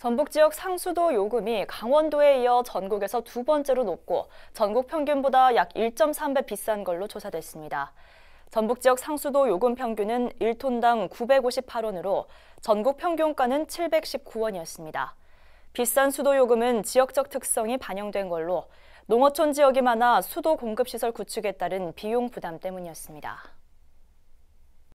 전북 지역 상수도 요금이 강원도에 이어 전국에서 두 번째로 높고 전국 평균보다 약 1.3배 비싼 걸로 조사됐습니다. 전북 지역 상수도 요금 평균은 1톤당 958원으로 전국 평균가는 719원이었습니다. 비싼 수도 요금은 지역적 특성이 반영된 걸로 농어촌 지역이 많아 수도 공급시설 구축에 따른 비용 부담 때문이었습니다.